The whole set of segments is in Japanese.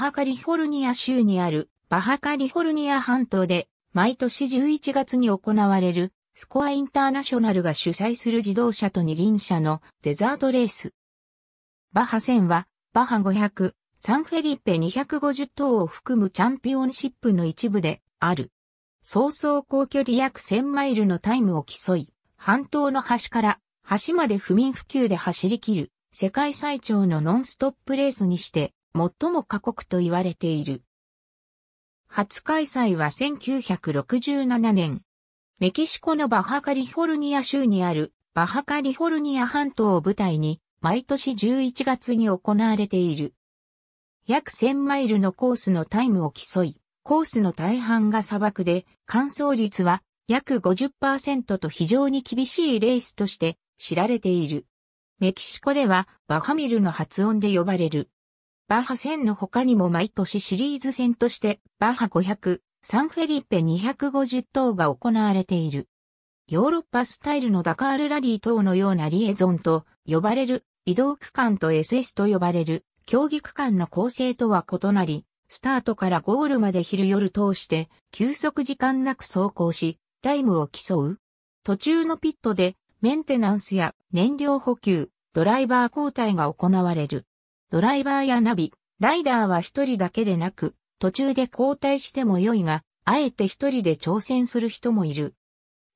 ハカリフォルニア州にあるバハカリフォルニア半島で毎年11月に行われるスコアインターナショナルが主催する自動車と二輪車のデザートレース。バハ1000はバハ500、サンフェリッペ250等を含むチャンピオンシップの一部である。早々高距離約1000マイルのタイムを競い、半島の端から端まで不眠不休で走り切る世界最長のノンストップレースにして最も過酷と言われている。初開催は1967年。メキシコのバハカリフォルニア州にあるバハカリフォルニア半島を舞台に毎年11月に行われている。約1000マイルのコースのタイムを競い、コースの大半が砂漠で、乾燥率は約50%と非常に厳しいレースとして知られている。メキシコではバハミルの発音で呼ばれる。バッハ1000の他にも毎年シリーズ戦として、バッハ500、サンフェリッペ250等が行われている。ヨーロッパスタイルのダカールラリー等のようなリエゾンと呼ばれる移動区間と SS と呼ばれる競技区間の構成とは異なり、スタートからゴールまで昼夜通して休息時間なく走行し、タイムを競う。途中のピットでメンテナンスや燃料補給、ドライバー交代が行われる。ドライバーやナビ、ライダーは一人だけでなく、途中で交代しても良いが、あえて一人で挑戦する人もいる。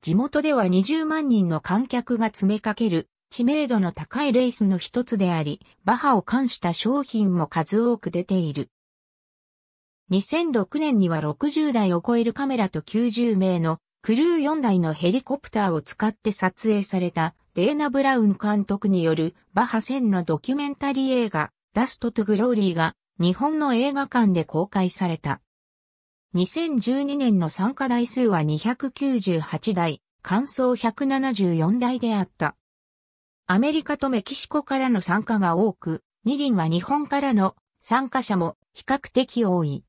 地元では20万人の観客が詰めかける知名度の高いレースの一つであり、バハを冠した商品も数多く出ている。2006年には60台を超えるカメラと90名のクルー4台のヘリコプターを使って撮影されたデーナ・ブラウン監督によるバハ1000のドキュメンタリー映画ダストトゥグローリーが日本の映画館で公開された。2012年の参加台数は298台、感想174台であった。アメリカとメキシコからの参加が多く、二輪は日本からの参加者も比較的多い。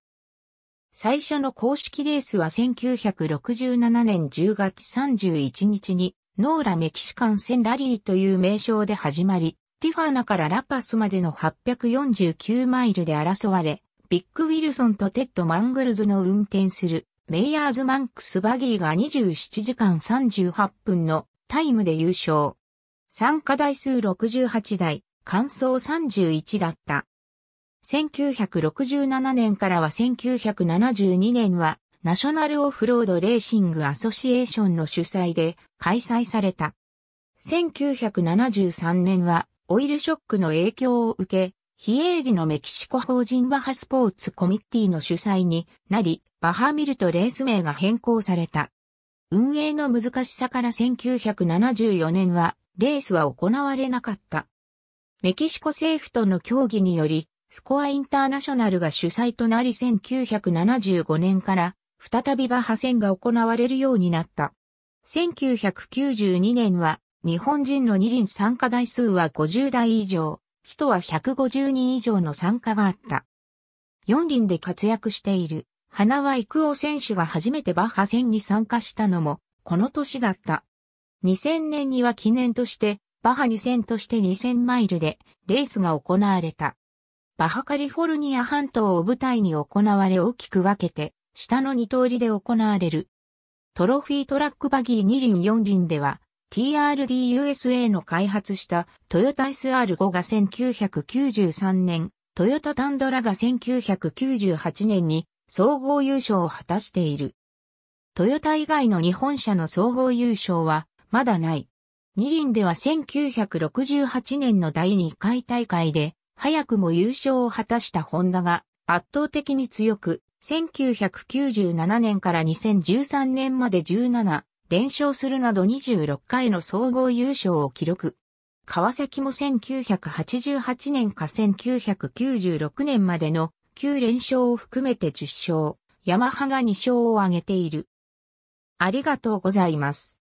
最初の公式レースは1967年10月31日にノーラメキシカン戦ラリーという名称で始まり、ティファーナからラパスまでの849マイルで争われ、ビッグ・ウィルソンとテッド・マングルズの運転するメイヤーズ・マンクス・バギーが27時間38分のタイムで優勝。参加台数68台、完走31だった。1967年からは1972年は、ナショナルオフロードレーシングアソシエーションの主催で開催された。1973年はオイルショックの影響を受け、非営利のメキシコ法人バハスポーツコミッティの主催になり、バハミルとレース名が変更された。運営の難しさから1974年は、レースは行われなかった。メキシコ政府との協議により、スコアインターナショナルが主催となり1975年から、再びバハ戦が行われるようになった。1992年は、日本人の二輪参加台数は50台以上、人は150人以上の参加があった。四輪で活躍している、花輪育夫選手が初めてバッハ戦に参加したのも、この年だった。2000年には記念として、バハ2000として2000マイルでレースが行われた。バハカリフォルニア半島を舞台に行われ大きく分けて、下の二通りで行われる。トロフィートラックバギー2輪4輪では、TRDUSA の開発したトヨタ SR5 が1993年、トヨタタンドラが1998年に総合優勝を果たしている。トヨタ以外の日本車の総合優勝はまだない。二輪では1968年の第2回大会で早くも優勝を果たしたホンダが圧倒的に強く1997年から2013年まで17、連勝するなど26回の総合優勝を記録。川崎も1988年か1996年までの9連勝を含めて10勝、ヤマハが2勝を挙げている。ありがとうございます。